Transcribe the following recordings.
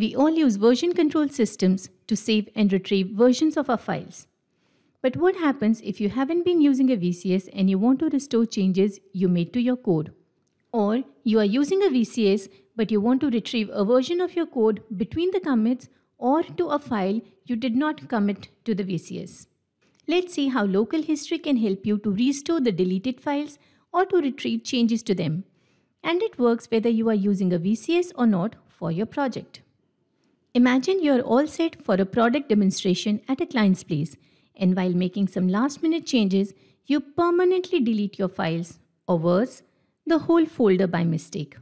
We all use version control systems to save and retrieve versions of our files. But what happens if you haven't been using a VCS and you want to restore changes you made to your code? Or you are using a VCS but you want to retrieve a version of your code between the commits or to a file you did not commit to the VCS. Let's see how local history can help you to restore the deleted files or to retrieve changes to them. And it works whether you are using a VCS or not for your project. Imagine you're all set for a product demonstration at a client's place, and while making some last minute changes, you permanently delete your files, or worse, the whole folder by mistake.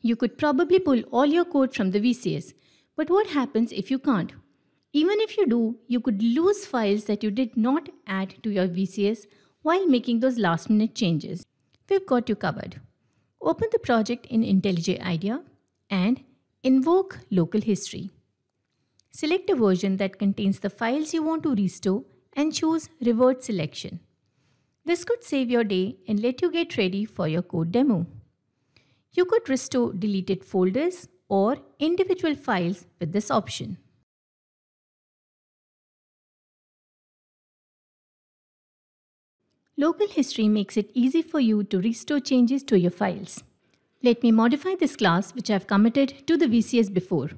You could probably pull all your code from the VCS, but what happens if you can't? Even if you do, you could lose files that you did not add to your VCS while making those last minute changes. We've got you covered. Open the project in IntelliJ IDEA and Invoke local history. Select a version that contains the files you want to restore and choose revert selection. This could save your day and let you get ready for your code demo. You could restore deleted folders or individual files with this option. Local history makes it easy for you to restore changes to your files. Let me modify this class which I've committed to the VCS before.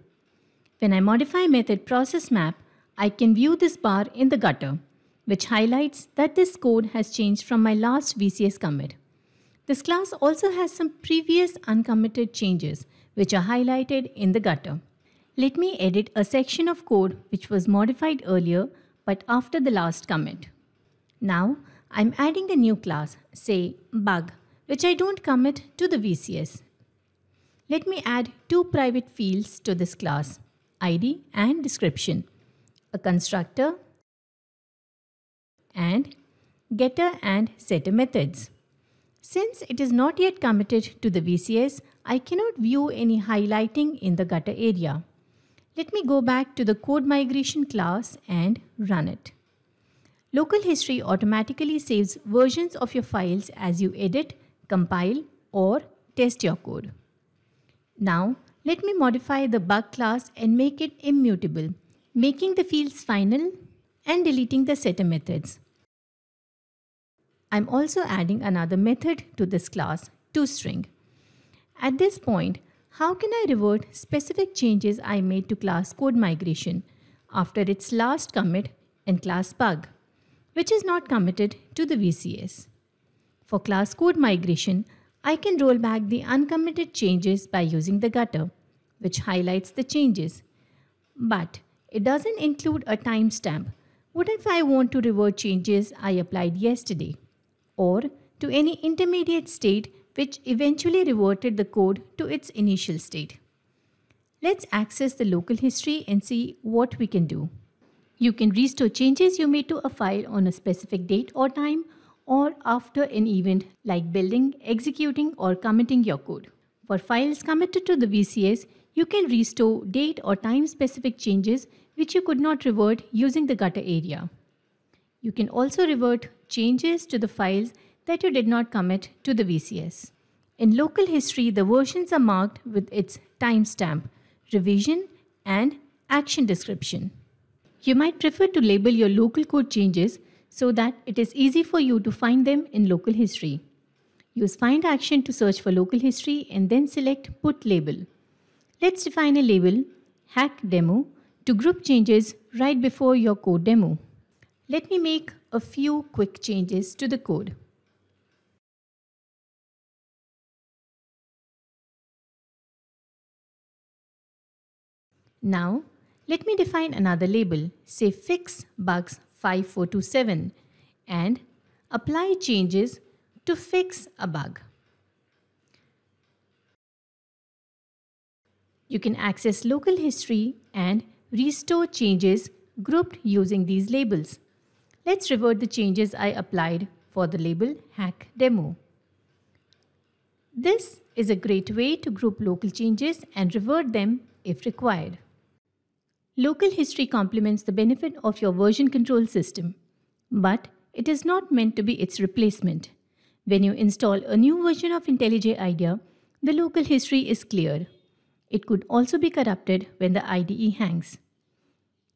When I modify method process map, I can view this bar in the gutter, which highlights that this code has changed from my last VCS commit. This class also has some previous uncommitted changes, which are highlighted in the gutter. Let me edit a section of code which was modified earlier, but after the last commit. Now, I'm adding a new class, say bug, which I don't commit to the VCS. Let me add two private fields to this class, ID and description, a constructor and getter and setter methods. Since it is not yet committed to the VCS, I cannot view any highlighting in the gutter area. Let me go back to the code migration class and run it. Local history automatically saves versions of your files as you edit compile or test your code. Now let me modify the bug class and make it immutable, making the fields final and deleting the setter methods. I'm also adding another method to this class, toString. At this point, how can I revert specific changes I made to class code migration after its last commit and class bug, which is not committed to the VCS? For class code migration, I can roll back the uncommitted changes by using the gutter, which highlights the changes. But it doesn't include a timestamp. What if I want to revert changes I applied yesterday? Or to any intermediate state which eventually reverted the code to its initial state. Let's access the local history and see what we can do. You can restore changes you made to a file on a specific date or time or after an event like building, executing or committing your code. For files committed to the VCS, you can restore date or time specific changes which you could not revert using the gutter area. You can also revert changes to the files that you did not commit to the VCS. In local history, the versions are marked with its timestamp, revision, and action description. You might prefer to label your local code changes so that it is easy for you to find them in local history. Use find action to search for local history and then select put label. Let's define a label hack demo to group changes right before your code demo. Let me make a few quick changes to the code. Now, let me define another label, say fix bugs 5427 and apply changes to fix a bug. You can access local history and restore changes grouped using these labels. Let's revert the changes I applied for the label hack demo. This is a great way to group local changes and revert them if required. Local history complements the benefit of your version control system, but it is not meant to be its replacement. When you install a new version of IntelliJ IDEA, the local history is cleared. It could also be corrupted when the IDE hangs.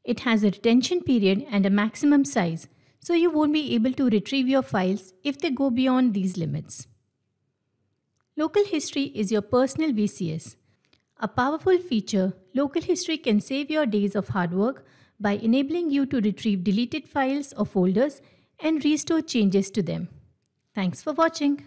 It has a retention period and a maximum size, so you won't be able to retrieve your files if they go beyond these limits. Local history is your personal VCS. A powerful feature, Local History can save your days of hard work by enabling you to retrieve deleted files or folders and restore changes to them. Thanks for watching.